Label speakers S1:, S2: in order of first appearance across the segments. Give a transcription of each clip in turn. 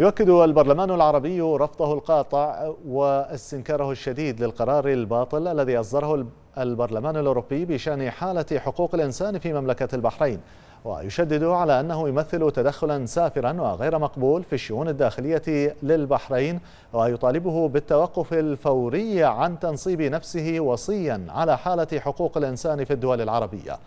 S1: يؤكد البرلمان العربي رفضه القاطع واستنكاره الشديد للقرار الباطل الذي أصدره البرلمان الأوروبي بشأن حالة حقوق الإنسان في مملكة البحرين ويشدد على أنه يمثل تدخلا سافرا وغير مقبول في الشؤون الداخلية للبحرين ويطالبه بالتوقف الفوري عن تنصيب نفسه وصيا على حالة حقوق الإنسان في الدول العربية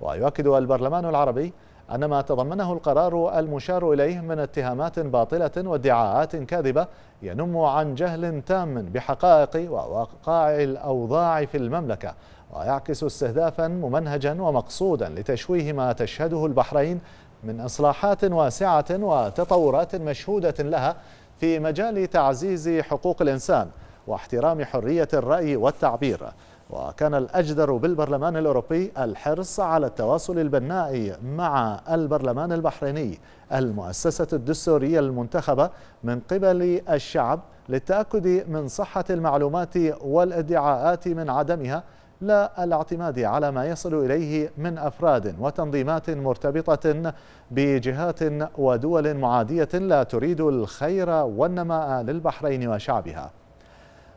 S1: ويؤكد البرلمان العربي أن ما تضمنه القرار المشار إليه من اتهامات باطلة وادعاءات كاذبة ينم عن جهل تام بحقائق ووقائع الأوضاع في المملكة ويعكس استهدافا ممنهجا ومقصودا لتشويه ما تشهده البحرين من إصلاحات واسعة وتطورات مشهودة لها في مجال تعزيز حقوق الإنسان واحترام حرية الرأي والتعبير وكان الأجدر بالبرلمان الأوروبي الحرص على التواصل البناء مع البرلمان البحريني المؤسسة الدستورية المنتخبة من قبل الشعب للتأكد من صحة المعلومات والادعاءات من عدمها لا الاعتماد على ما يصل إليه من أفراد وتنظيمات مرتبطة بجهات ودول معادية لا تريد الخير والنماء للبحرين وشعبها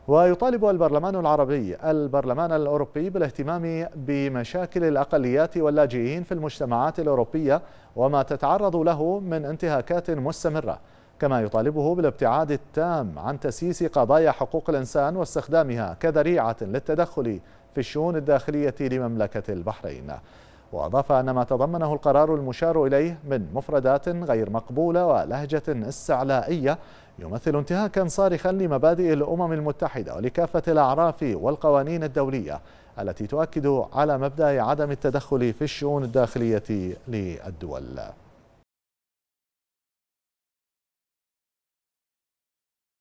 S1: ويطالب البرلمان العربي البرلمان الأوروبي بالاهتمام بمشاكل الأقليات واللاجئين في المجتمعات الأوروبية وما تتعرض له من انتهاكات مستمرة كما يطالبه بالابتعاد التام عن تسييس قضايا حقوق الإنسان واستخدامها كذريعة للتدخل في الشؤون الداخلية لمملكة البحرين وأضاف أن ما تضمنه القرار المشار إليه من مفردات غير مقبولة ولهجة استعلائية يمثل انتهاكا صارخا لمبادئ الأمم المتحدة ولكافة الأعراف والقوانين الدولية التي تؤكد على مبدأ عدم التدخل في الشؤون الداخلية للدول